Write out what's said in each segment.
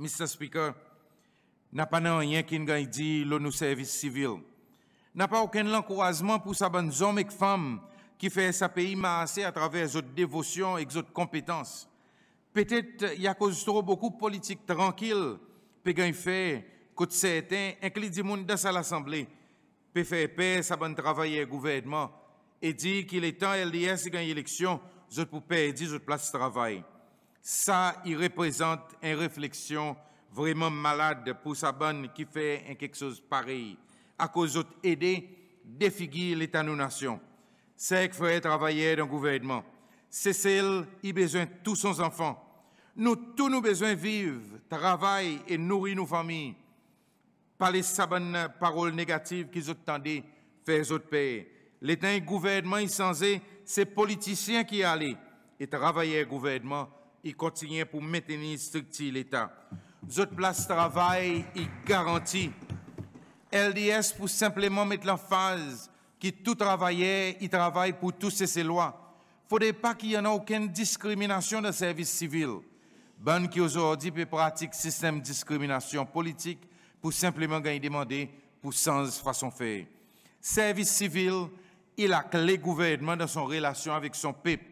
Mr. Speaker, n'a pas rien qui nous dit l'ONU service civil. N'a pas aucun encouragement pour sa bonne hommes et femmes qui fait sa pays marcher à travers leur dévotion et votre compétences. Peut-être y a trop beaucoup de politique tranquille, ont fait, côté certains, inclus du monde dans l'Assemblée, peut faire paix, sa bonne travail gouvernement, et dit qu'il est temps LDS de gagner l'élection, je pour perdre, leur place travail. Ça, il représente une réflexion vraiment malade pour sa bonne qui fait quelque chose pareil. À cause d'autres aider, défigurer l'État de nos nations. C'est qu'il faut travailler dans le gouvernement. C'est celle qui a besoin de tous ses enfants. Nous, tous nous besoins vivre, travailler et nourrir nos familles. Par les sabanes paroles négatives qu'ils ont attendaient, faire autres pays. L'État et le gouvernement, ils ces politiciens qui allaient et travaillaient au gouvernement et continuer pour maintenir structure l'État. D'autres places de travail ils garantie. LDS pour simplement mettre phase que tout travailleur il travaille pour tous et ses lois. Faudrait pas qu'il y en aucune discrimination dans le service civil. Bonne qui aujourd'hui peut pratiquer système de discrimination politique pour simplement gagner demander pour sans façon faire. Service civil, il a clé gouvernement dans son relation avec son peuple.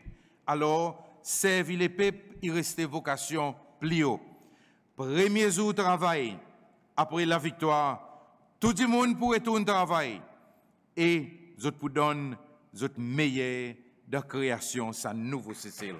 Alors, servi les peuple, il restait vocation plus haut. Premier jour de travail, après la victoire, tout le monde pourrait retourner travail. Et, vous pour donner, meilleur de création, sa nouveau Cécile.